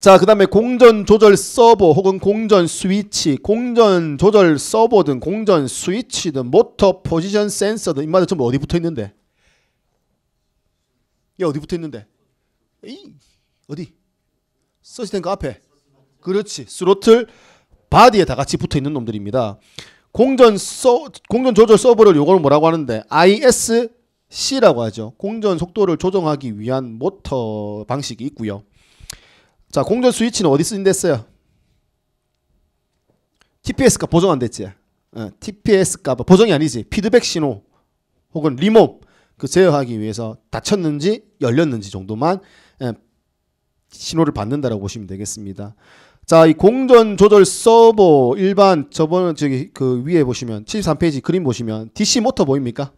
자, 그 다음에 공전 조절 서버 혹은 공전 스위치, 공전 조절 서버든 공전 스위치든 모터 포지션 센서든 이마다 전부 어디 붙어 있는데? 얘 어디 붙어 있는데? 이 어디? 서시 탱크 앞에. 그렇지. 스로틀 바디에 다 같이 붙어 있는 놈들입니다. 공전 서 공전 조절 서버를 요걸 뭐라고 하는데? ISC라고 하죠. 공전 속도를 조정하기 위한 모터 방식이 있고요. 자 공전 스위치는 어디 쓰인댔어요? TPS가 보정 안 됐지. 어, TPS가 보정이 아니지. 피드백 신호 혹은 리몹그 제어하기 위해서 닫혔는지 열렸는지 정도만 예, 신호를 받는다라고 보시면 되겠습니다. 자, 이 공전 조절 서버 일반 저번 저기 그 위에 보시면 73페이지 그림 보시면 DC 모터 보입니까?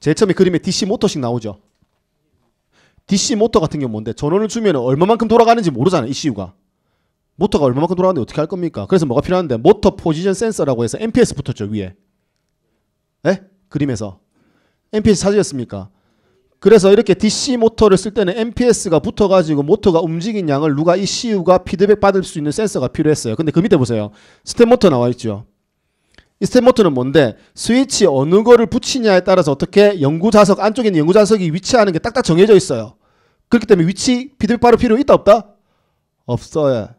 제일 처음에 그림에 DC 모터씩 나오죠. DC 모터 같은 경우 뭔데 전원을 주면 얼마만큼 돌아가는지 모르잖아요. ECU가. 모터가 얼마만큼 돌아가는데 어떻게 할 겁니까? 그래서 뭐가 필요한데 모터 포지션 센서라고 해서 MPS 붙었죠 위에. 에? 예? 그림에서 MPS 찾으셨습니까? 그래서 이렇게 DC 모터를 쓸 때는 MPS가 붙어가지고 모터가 움직인 양을 누가 ECU가 피드백 받을 수 있는 센서가 필요했어요. 근데 그 밑에 보세요. 스텝 모터 나와 있죠. 이 스텝 모터는 뭔데 스위치 어느 거를 붙이냐에 따라서 어떻게 연구 자석 안쪽에 있는 연구 자석이 위치하는 게 딱딱 정해져 있어요. 그렇기 때문에 위치 비둘바로 필요 있다 없다? 없어요.